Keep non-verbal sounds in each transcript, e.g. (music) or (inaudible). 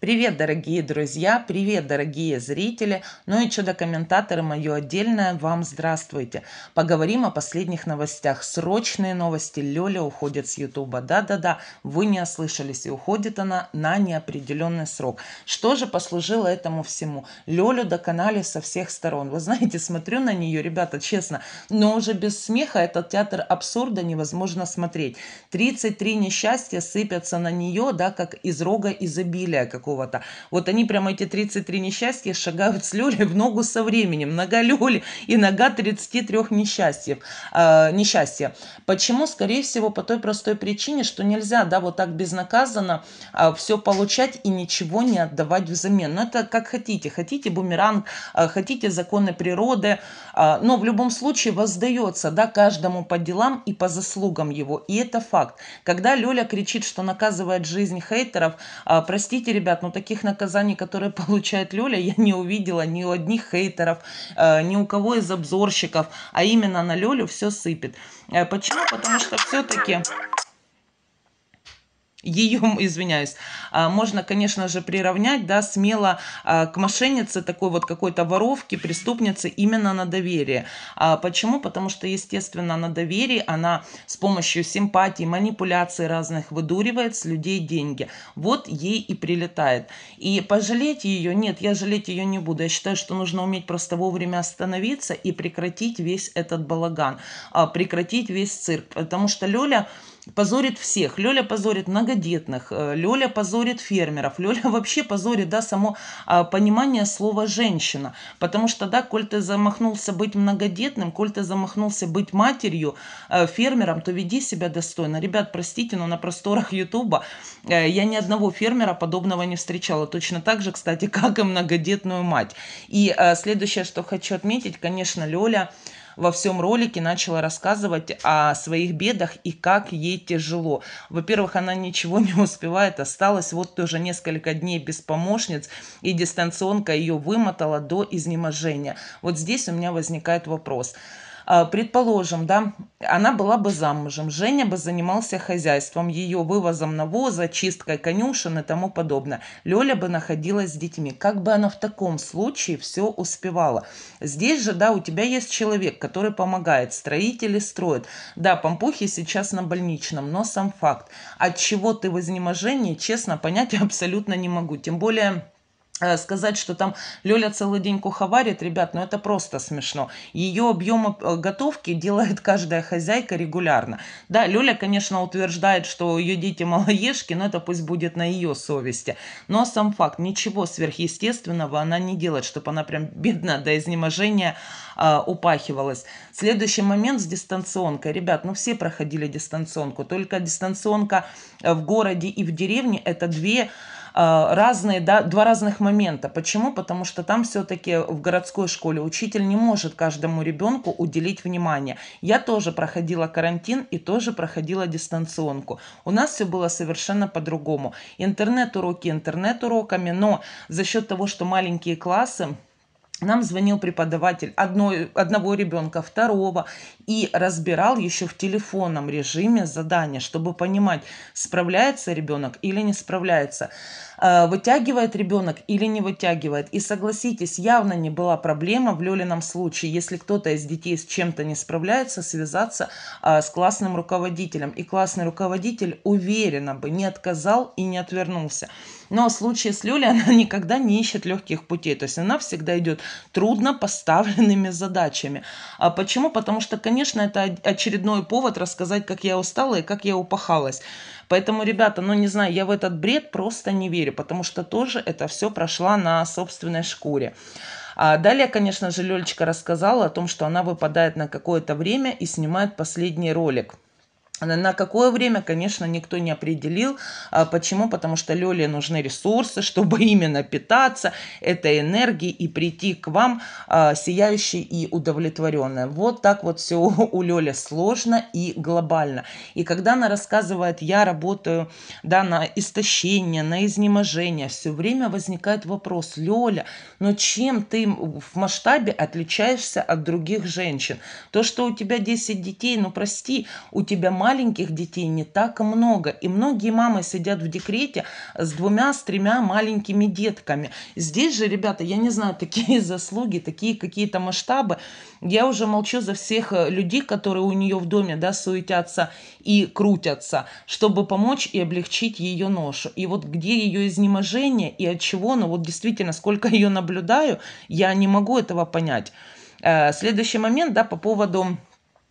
Привет, дорогие друзья, привет, дорогие зрители, ну и чудо-комментаторы мое отдельное, вам здравствуйте. Поговорим о последних новостях, срочные новости, Лёля уходит с Ютуба, да-да-да, вы не ослышались, и уходит она на неопределенный срок. Что же послужило этому всему? Лёлю доконали со всех сторон, вы знаете, смотрю на нее, ребята, честно, но уже без смеха этот театр абсурда невозможно смотреть. 33 несчастья сыпятся на нее, да, как из рога изобилия, как какого-то. Вот они прямо эти 33 несчастья шагают с Лёлей в ногу со временем. Нога Лёли и нога 33 несчастьев. Э, несчастья. Почему? Скорее всего, по той простой причине, что нельзя, да, вот так безнаказанно э, а, все получать и ничего не отдавать взамен. Но ну, это как хотите. Хотите бумеранг, э, хотите законы природы, э, но в любом случае воздается, да, каждому по делам и по заслугам его. И это факт. Когда Лёля кричит, что наказывает жизнь хейтеров, простите, ребят, ребят, ну таких наказаний, которые (laughs) получает Лёля, я не увидела ни у одних хейтеров, э, ни у кого из обзорщиков, а именно на Лёлю все сыпет. Э, почему? Потому что все-таки ее, извиняюсь, а, можно, конечно же, приравнять, да, смело а, к мошеннице, такой вот какой-то воровке, преступнице именно на доверие. А почему? Потому что, естественно, на доверии она с помощью симпатий, манипуляций разных выдуривает с людей деньги. Вот ей и прилетает. И пожалеть ее, нет, я жалеть ее не буду. Я считаю, что нужно уметь просто вовремя остановиться и прекратить весь этот балаган, прекратить весь цирк. Потому что Лёля позорит всех. Лёля позорит многодетных, э, Лёля позорит фермеров, Лёля (laughs) вообще позорит, да, само а, понимание слова «женщина». Потому что, да, коль ты замахнулся быть многодетным, коль ты замахнулся быть матерью, э, фермером, то веди себя достойно. Ребят, простите, но на просторах Ютуба э, я ни одного фермера подобного не встречала. Точно так же, кстати, (laughs) как и многодетную мать. И следующее, что хочу отметить, конечно, Лёля – во всем ролике начала рассказывать о своих бедах и как ей тяжело. Во-первых, она ничего не успевает, осталось вот тоже несколько дней без помощниц, и дистанционка ее вымотала до изнеможения. Вот здесь у меня возникает вопрос. Вопрос а, предположим, да, она была бы замужем, Женя бы занимался хозяйством, ее вывозом навоза, чисткой конюшен и тому подобное. Лёля бы находилась с детьми. Как бы она в таком случае все успевала? Здесь же, да, у тебя есть человек, который помогает, строители строят. Да, помпухи сейчас на больничном, но сам факт. От чего ты в изнеможении, честно, понять (laughs) абсолютно не могу. Тем более... Э, сказать, что там Лёля целый день куховарит, ребят, ну это просто смешно. Ее объемы э, готовки делает каждая хозяйка регулярно. Да, Лёля, конечно, утверждает, что ее дети малоежки, но это пусть будет на ее совести. Но сам факт, ничего сверхъестественного она не делает, чтобы она прям бедно до изнеможения э, упахивалась. Следующий момент с дистанционкой. Ребят, ну все проходили дистанционку, только дистанционка э, в городе и в деревне это две а, разные, да, два разных момента. Почему? Потому что там все-таки в городской школе учитель не может каждому ребенку уделить внимание. Я тоже проходила карантин и тоже проходила дистанционку. У нас все было совершенно по-другому. Интернет-уроки интернет-уроками, но за счет того, что маленькие классы, нам звонил преподаватель одно, одного ребенка, второго, и разбирал еще в телефонном режиме задание, чтобы понимать, справляется ребенок или не справляется. Э, вытягивает ребенок или не вытягивает. И согласитесь, явно не была проблема в Лёлином случае, если кто-то из детей с чем-то не справляется, связаться э, с классным руководителем. И классный руководитель уверенно бы не отказал и не отвернулся. Но в случае с Люлей она (laughs) никогда не ищет легких путей. То есть она всегда идет трудно поставленными задачами. А почему? Потому что, конечно, это очередной повод рассказать, как я устала и как я упахалась. Поэтому, ребята, ну не знаю, я в этот бред просто не верю, потому что тоже это все прошла на собственной шкуре. А далее, конечно же, Лелечка рассказала о том, что она выпадает на какое-то время и снимает последний ролик – на какое время, конечно, никто не определил. А почему? Потому что Леле нужны ресурсы, чтобы (laughs) именно питаться этой энергией и прийти к вам а, сияющей и удовлетворенной. Вот так вот все (laughs) у Лёли сложно и глобально. И когда она рассказывает, я работаю да, на истощение, на изнеможение, все время возникает вопрос, Лёля, но чем ты в масштабе отличаешься от других женщин? То, что у тебя 10 детей, ну прости, у тебя мать маленьких детей не так много. И многие мамы сидят в декрете с двумя, с тремя маленькими детками. Здесь же, ребята, я не знаю, (laughs) такие заслуги, такие какие-то масштабы. Я уже молчу за всех э, людей, которые у нее в доме, да, суетятся и крутятся, чтобы помочь и облегчить ее ношу. И вот где ее изнеможение и от чего, ну вот действительно, сколько (laughs) ее наблюдаю, я не могу этого понять. Э, следующий момент, да, по поводу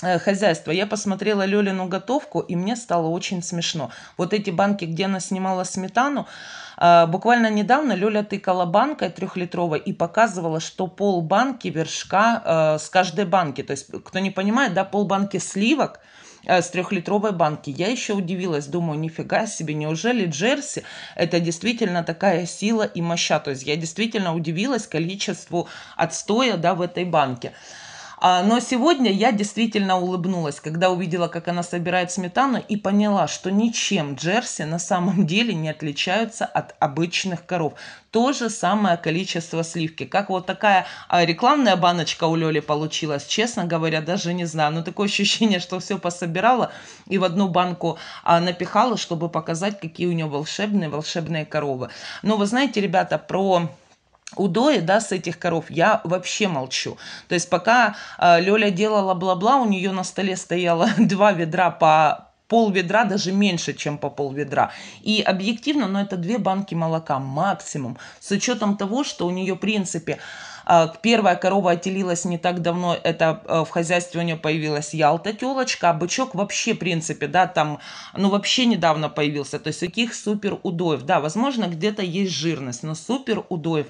Э, хозяйство. Я посмотрела Лёлину готовку, и мне стало очень смешно. Вот эти банки, где она снимала сметану, э, буквально недавно Лёля тыкала банкой трехлитровой и показывала, что пол банки вершка э, с каждой банки. То есть, кто не понимает, да, пол банки сливок – с трехлитровой банки. Я еще удивилась, думаю, нифига себе, неужели Джерси это действительно такая сила и моща? То есть я действительно удивилась количеству отстоя да, в этой банке. А, Но сегодня я действительно улыбнулась, когда увидела, как она собирает сметану и поняла, что ничем джерси на самом деле не отличаются от обычных коров. То же самое количество сливки. Как вот такая а, рекламная баночка у Лёли получилась, честно говоря, даже не знаю. Но такое ощущение, что все пособирала и в одну банку а, напихала, чтобы показать, какие у нее волшебные, волшебные коровы. Но вы знаете, ребята, про удоя, да, с этих коров, я вообще молчу. То есть пока э, Лёля делала бла-бла, у нее на столе стояло (laughs) два ведра по пол ведра, даже меньше, чем по пол ведра. И объективно, но ну, это две банки молока максимум, с учетом того, что у нее, в принципе, а, первая корова отелилась не так давно, это а, в хозяйстве у нее появилась Ялта телочка, а бычок вообще, в принципе, да, там, ну, вообще недавно появился. То есть каких супер удоев, да, возможно, где-то есть жирность, но супер удоев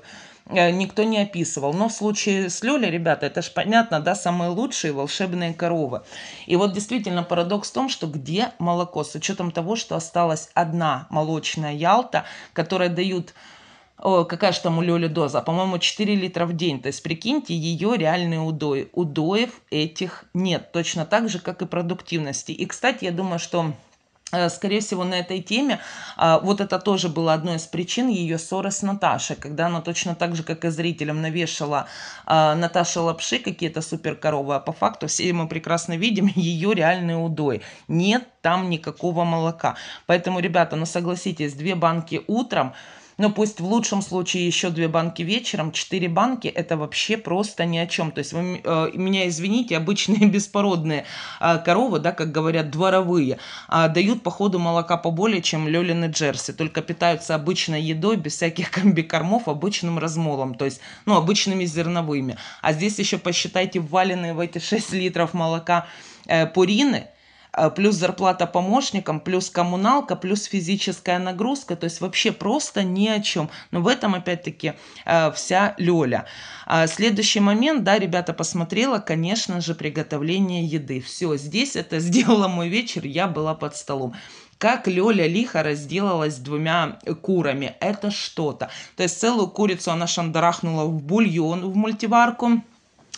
э, никто не описывал. Но в случае с Лёлей, ребята, это же понятно, да, самые лучшие волшебные коровы. И вот действительно парадокс в том, что где молоко? С учетом того, что осталась одна молочная ялта, которая дают о, какая же там у Лёли доза, по-моему, 4 литра в день. То есть, прикиньте, ее реальные удои. Удоев этих нет, точно так же, как и продуктивности. И, кстати, я думаю, что э, Скорее всего, на этой теме а, вот это тоже было одной из причин ее ссоры с Наташей, когда она точно так же, как и зрителям, навешала а, Наташе лапши какие-то суперкоровы, а по факту все мы прекрасно видим (laughs) ее реальный удой. Нет там никакого молока. Поэтому, ребята, ну согласитесь, две банки утром – но ну, пусть в лучшем случае еще две банки вечером, четыре банки это вообще просто ни о чем. То есть вы э, меня извините, обычные (laughs) беспородные э, коровы, да, как говорят, дворовые, э, дают по ходу молока поболее, чем Лёлин и Джерси, только питаются обычной едой, без всяких (laughs) комбикормов, обычным размолом, то есть, ну, обычными зерновыми. А здесь еще посчитайте вваленные в эти 6 (laughs) литров молока э, пурины – Э, плюс зарплата помощникам, плюс коммуналка, плюс физическая нагрузка, то есть вообще просто ни о чем. Но в этом опять-таки э, вся Лёля. А следующий момент, да, ребята, посмотрела, конечно же, приготовление еды. Все, здесь это (laughs) сделала мой вечер, я была под столом как Лёля лихо разделалась двумя курами. Это что-то. То есть целую курицу она шандарахнула в бульон, в мультиварку.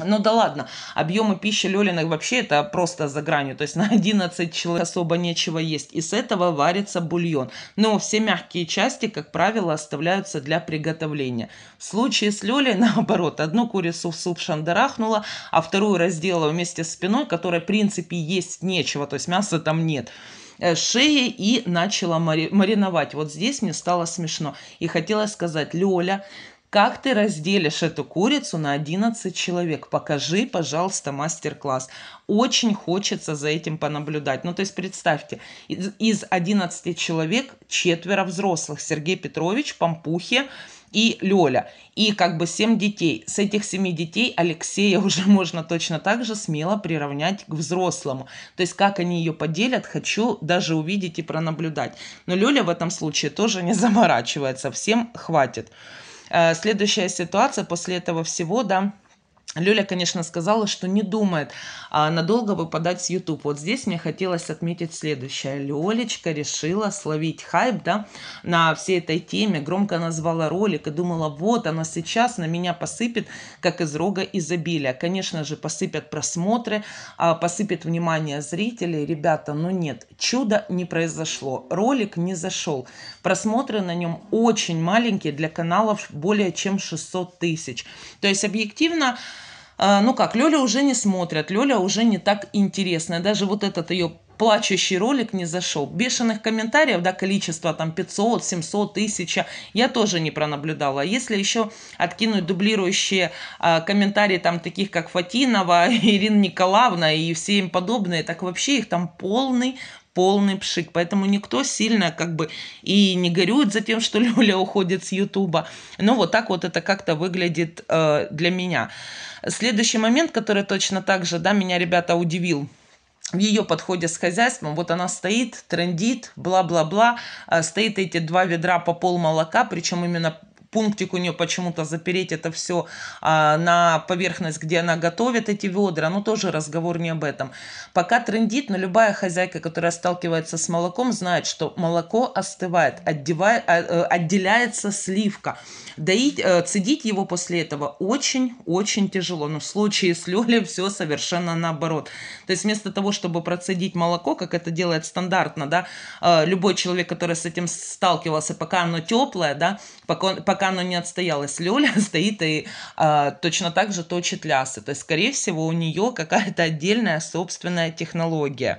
Ну да ладно, объемы пищи Лелиных вообще это просто за гранью, то есть на 11 человек особо нечего есть. И с этого варится бульон. Но все мягкие части, как правило, оставляются для приготовления. В случае с Лёлей, (laughs) наоборот, одну курицу в суп шандарахнула, а вторую разделала вместе с спиной, которой в принципе есть нечего, то есть мяса там нет э, шеи и начала мари мариновать. Вот здесь мне стало смешно. И хотела сказать, Лёля, как ты разделишь эту курицу на 11 человек? Покажи, пожалуйста, мастер-класс. Очень хочется за этим понаблюдать. Ну, то есть представьте, из, из 11 человек четверо взрослых. Сергей Петрович, Пампухи, и Лёля. И как бы семь детей. С этих семи детей Алексея (laughs) уже можно точно так же смело приравнять к взрослому. То есть как они ее поделят, хочу даже увидеть и пронаблюдать. Но Лёля в этом случае тоже не заморачивается. Всем хватит. Э, следующая ситуация после этого всего, да, Люля, конечно, сказала, что не думает а надолго выпадать с YouTube. Вот здесь мне хотелось отметить следующее. Лёлечка решила словить хайп да, на всей этой теме, громко назвала ролик и думала, вот она сейчас на меня посыпет, как из рога изобилия. Конечно же, посыпят просмотры, а, посыпят внимание зрителей. Ребята, но ну нет, чудо не произошло. Ролик не зашел. Просмотры на нем очень маленькие для каналов более чем 600 тысяч. То есть объективно а, ну как, Лёля уже не смотрят, Лёля уже не так интересная. Даже вот этот ее плачущий ролик не зашел. Бешеных комментариев, да, количество там 500, 700, 1000, я тоже не пронаблюдала. Если еще откинуть дублирующие э, комментарии там таких, как Фатинова, (laughs) Ирина Николаевна и все им подобные, так вообще их там полный полный пшик. Поэтому никто сильно как бы и не горюет за тем, что (laughs) Люля уходит с Ютуба. Но ну, вот так вот это как-то выглядит э, для меня. Следующий момент, который точно так же, да, меня, ребята, удивил – в ее подходе с хозяйством, вот она стоит, трендит, бла-бла-бла, э, стоит эти два ведра по пол молока, причем именно пунктик у нее почему-то запереть это все а, на поверхность, где она готовит эти ведра, но ну, тоже разговор не об этом. Пока трендит, но любая хозяйка, которая сталкивается с молоком, знает, что молоко остывает, отдевает, а, э, отделяется сливка. Доить, э, цедить его после этого очень-очень тяжело, но в случае с Лёлей все совершенно наоборот. То есть вместо того, чтобы процедить молоко, как это делает стандартно, да, э, любой человек, который с этим сталкивался, пока оно теплое, да, пока, пока пока оно не отстоялось, Лёля (laughs) стоит и а, точно так же точит лясы. То есть, скорее всего, у нее какая-то отдельная собственная технология.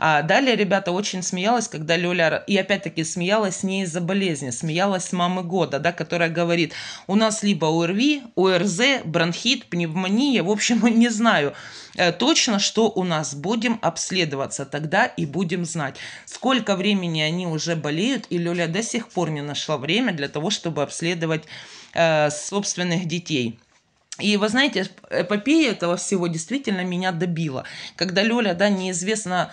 А далее, ребята, очень смеялась, когда Лёля... И опять-таки смеялась не из-за болезни, смеялась с мамы года, да, которая говорит, у нас либо ОРВИ, ОРЗ, бронхит, пневмония, в общем, не знаю э, точно, что у нас. Будем обследоваться тогда и будем знать, сколько времени они уже болеют, и Лёля до сих пор не нашла время для того, чтобы обследовать преследовать э, собственных детей. И вы знаете, эпопея этого всего действительно меня добила. Когда Лёля, да, неизвестно,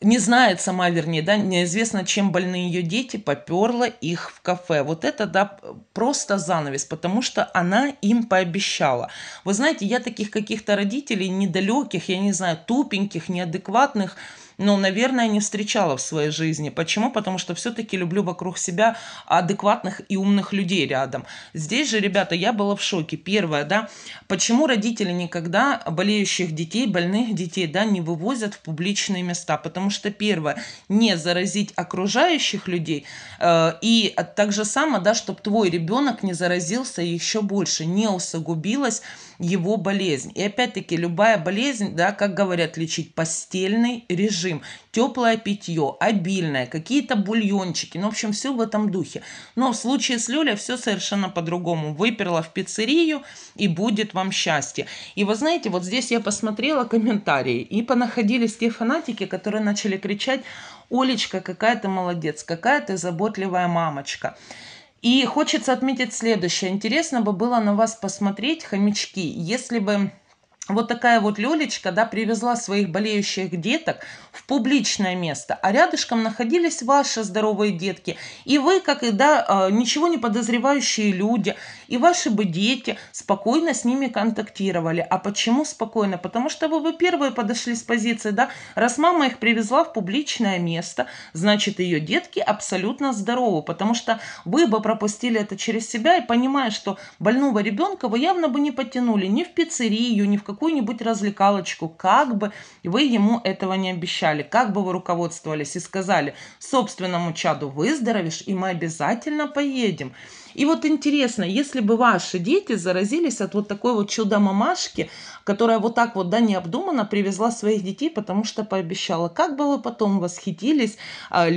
не знает сама, вернее, да, неизвестно, чем больны ее дети, поперла их в кафе. Вот это, да, просто занавес, потому что она им пообещала. Вы знаете, я таких каких-то родителей недалеких, я не знаю, тупеньких, неадекватных, ну, наверное, не встречала в своей жизни. Почему? Потому что все-таки люблю вокруг себя адекватных и умных людей рядом. Здесь же, ребята, я была в шоке. Первое, да, почему родители никогда болеющих детей, больных детей, да, не вывозят в публичные места? Потому что, первое, не заразить окружающих людей, э, и так же само, да, чтобы твой ребенок не заразился еще больше, не усугубилась его болезнь. И опять-таки, любая болезнь, да, как говорят, лечить постельный режим режим, теплое питье, обильное, какие-то бульончики, ну, в общем, все в этом духе. Но в случае с Лёля все совершенно по-другому. Выперла в пиццерию, и будет вам счастье. И вы знаете, вот здесь я посмотрела комментарии, и понаходились те фанатики, которые начали кричать, Олечка, какая ты молодец, какая ты заботливая мамочка. И хочется отметить следующее. Интересно бы было на вас посмотреть, хомячки, если бы вот такая вот Лелечка, да, привезла своих болеющих деток в публичное место, а рядышком находились ваши здоровые детки, и вы, как и, да, а, ничего не подозревающие люди, и ваши бы дети спокойно с ними контактировали. А почему спокойно? Потому что вы, вы первые подошли с позиции, да, раз мама их привезла в публичное место, значит, ее детки абсолютно здоровы, потому что вы бы пропустили это через себя и понимая, что больного ребенка вы явно бы не потянули ни в пиццерию, ни в какую какую-нибудь развлекалочку, как бы вы ему этого не обещали, как бы вы руководствовались и сказали собственному чаду выздоровешь, и мы обязательно поедем. И вот интересно, если бы ваши дети заразились от вот такой вот чудо-мамашки, которая вот так вот, да, необдуманно привезла своих детей, потому что пообещала, как бы вы потом восхитились а,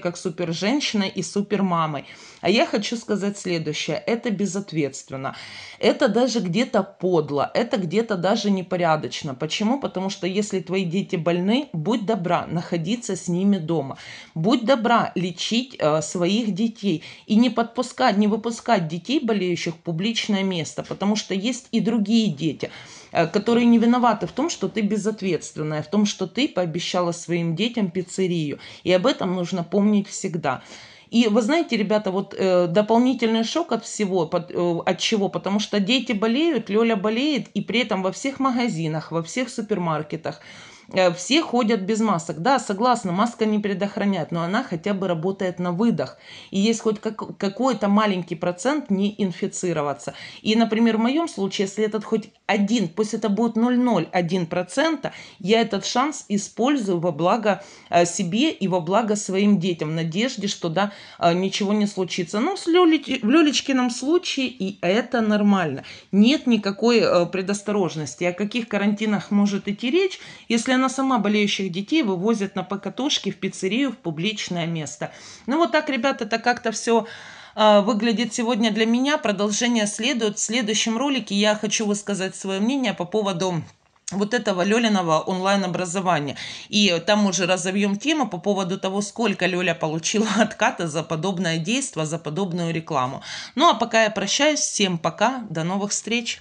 как супер-женщиной и супер-мамой. А я хочу сказать следующее. Это безответственно. Это даже где-то подло. Это где-то даже непорядочно. Почему? Потому что если твои дети больны, будь добра находиться с ними дома. Будь добра лечить э, своих детей. И не подпускать, не выпускать детей болеющих в публичное место. Потому что есть и другие дети э, которые не виноваты в том, что ты безответственная, в том, что ты пообещала своим детям пиццерию. И об этом нужно помнить всегда. И вы знаете, ребята, вот э, дополнительный шок от всего, под, э, от чего? Потому что дети болеют, Лёля болеет, и при этом во всех магазинах, во всех супермаркетах – Э, все ходят без масок. Да, согласна, маска не предохраняет, но она хотя бы работает на выдох. И есть хоть как, какой-то маленький процент не инфицироваться. И, например, в моем случае, если этот хоть один, пусть это будет 0,01%, я этот шанс использую во благо э, себе и во благо своим детям, в надежде, что да, э, ничего не случится. Но ну, в Люлечкином случае и это нормально. Нет никакой предосторожности. О каких карантинах может идти речь, если она сама болеющих детей вывозит на покатушки в пиццерию, в публичное место. Ну вот так, ребята, это как-то все а, выглядит сегодня для меня. Продолжение следует. В следующем ролике я хочу высказать свое мнение по поводу вот этого Лёлиного онлайн-образования. И там уже разовьем тему по поводу того, сколько Лёля получила (laughs) отката за подобное действие, за подобную рекламу. Ну а пока я прощаюсь, всем пока, до новых встреч!